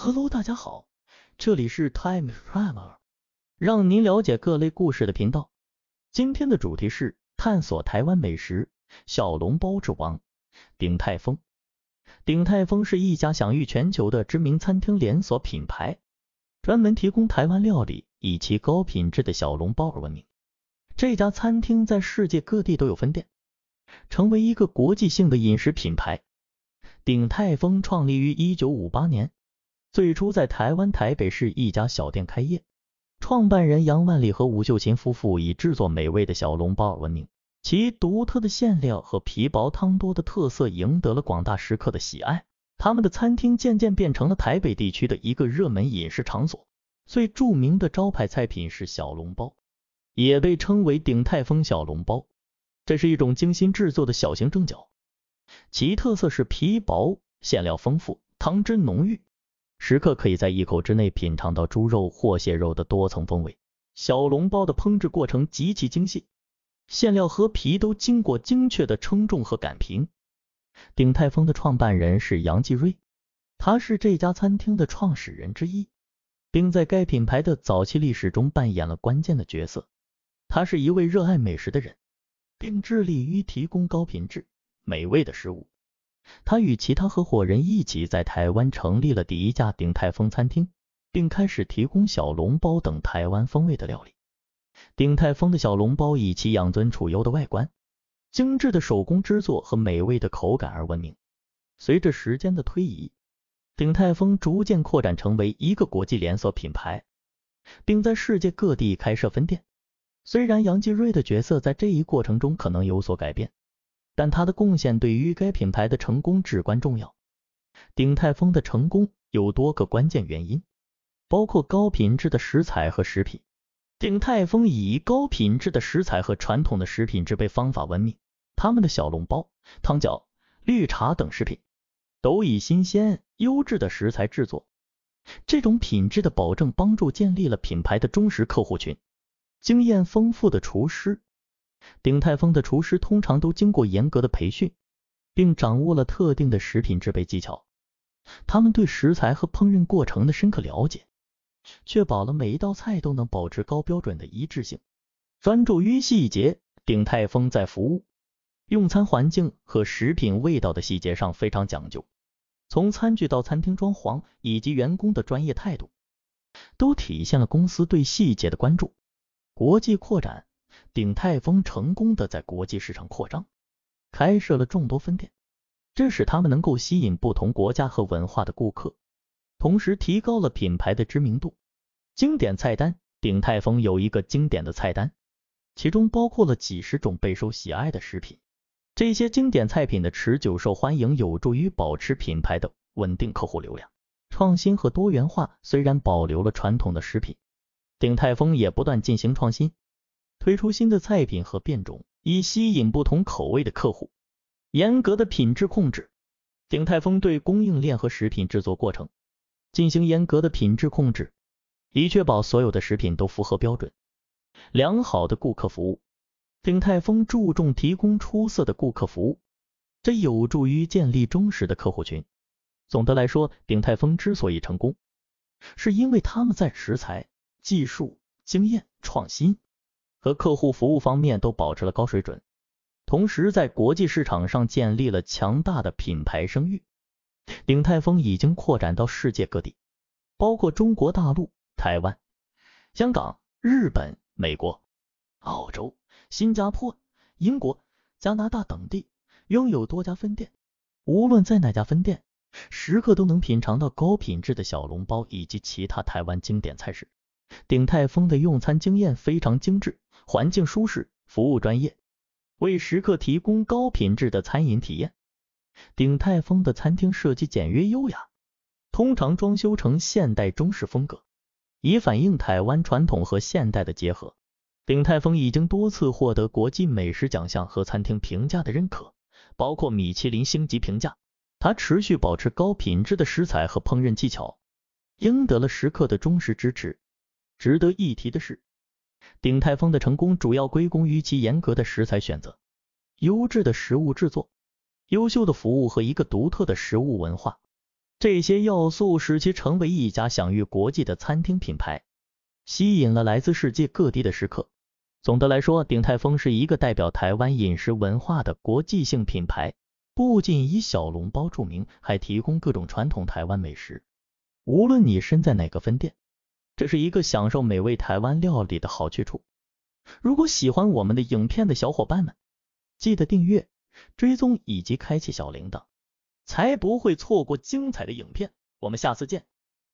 Hello，大家好，这里是 Time t r a m e e r 让您了解各类故事的频道。今天的主题是探索台湾美食——小笼包之王鼎泰丰。鼎泰丰是一家享誉全球的知名餐厅连锁品牌，专门提供台湾料理以及高品质的小笼包而闻名。这家餐厅在世界各地都有分店，成为一个国际性的饮食品牌。鼎泰丰创立于1958年。最初在台湾台北市一家小店开业，创办人杨万里和吴秀琴夫妇以制作美味的小笼包而闻名，其独特的馅料和皮薄汤多的特色赢得了广大食客的喜爱。他们的餐厅渐渐变成了台北地区的一个热门饮食场所。最著名的招牌菜品是小笼包，也被称为鼎泰丰小笼包。这是一种精心制作的小型蒸饺，其特色是皮薄、馅料丰富、汤汁浓郁。食客可以在一口之内品尝到猪肉或蟹肉的多层风味。小笼包的烹制过程极其精细，馅料和皮都经过精确的称重和擀平。鼎泰丰的创办人是杨继瑞，他是这家餐厅的创始人之一，并在该品牌的早期历史中扮演了关键的角色。他是一位热爱美食的人，并致力于提供高品质、美味的食物。他与其他合伙人一起在台湾成立了第一家鼎泰丰餐厅，并开始提供小笼包等台湾风味的料理。鼎泰丰的小笼包以其养尊处优的外观、精致的手工制作和美味的口感而闻名。随着时间的推移，鼎泰丰逐渐扩展成为一个国际连锁品牌，并在世界各地开设分店。虽然杨继瑞的角色在这一过程中可能有所改变。但他的贡献对于该品牌的成功至关重要。鼎泰丰的成功有多个关键原因，包括高品质的食材和食品。鼎泰丰以高品质的食材和传统的食品制备方法闻名，他们的小笼包、汤饺、绿茶等食品都以新鲜、优质的食材制作。这种品质的保证帮助建立了品牌的忠实客户群，经验丰富的厨师。鼎泰丰的厨师通常都经过严格的培训，并掌握了特定的食品制备技巧。他们对食材和烹饪过程的深刻了解，确保了每一道菜都能保持高标准的一致性。专注于细节，鼎泰丰在服务、用餐环境和食品味道的细节上非常讲究。从餐具到餐厅装潢，以及员工的专业态度，都体现了公司对细节的关注。国际扩展。鼎泰丰成功的在国际市场扩张，开设了众多分店，这使他们能够吸引不同国家和文化的顾客，同时提高了品牌的知名度。经典菜单，鼎泰丰有一个经典的菜单，其中包括了几十种备受喜爱的食品。这些经典菜品的持久受欢迎，有助于保持品牌的稳定客户流量。创新和多元化，虽然保留了传统的食品，鼎泰丰也不断进行创新。推出新的菜品和变种，以吸引不同口味的客户。严格的品质控制，鼎泰丰对供应链和食品制作过程进行严格的品质控制，以确保所有的食品都符合标准。良好的顾客服务，鼎泰丰注重提供出色的顾客服务，这有助于建立忠实的客户群。总的来说，鼎泰丰之所以成功，是因为他们在食材、技术、经验、创新。和客户服务方面都保持了高水准，同时在国际市场上建立了强大的品牌声誉。鼎泰丰已经扩展到世界各地，包括中国大陆、台湾、香港、日本、美国、澳洲、新加坡、英国、加拿大等地，拥有多家分店。无论在哪家分店，食客都能品尝到高品质的小笼包以及其他台湾经典菜式。鼎泰丰的用餐经验非常精致。环境舒适，服务专业，为食客提供高品质的餐饮体验。鼎泰丰的餐厅设计简约优雅，通常装修成现代中式风格，以反映台湾传统和现代的结合。鼎泰丰已经多次获得国际美食奖项和餐厅评价的认可，包括米其林星级评价。它持续保持高品质的食材和烹饪技巧，赢得了食客的忠实支持。值得一提的是。鼎泰丰的成功主要归功于其严格的食材选择、优质的食物制作、优秀的服务和一个独特的食物文化。这些要素使其成为一家享誉国际的餐厅品牌，吸引了来自世界各地的食客。总的来说，鼎泰丰是一个代表台湾饮食文化的国际性品牌，不仅以小笼包著名，还提供各种传统台湾美食。无论你身在哪个分店，这是一个享受美味台湾料理的好去处。如果喜欢我们的影片的小伙伴们，记得订阅、追踪以及开启小铃铛，才不会错过精彩的影片。我们下次见。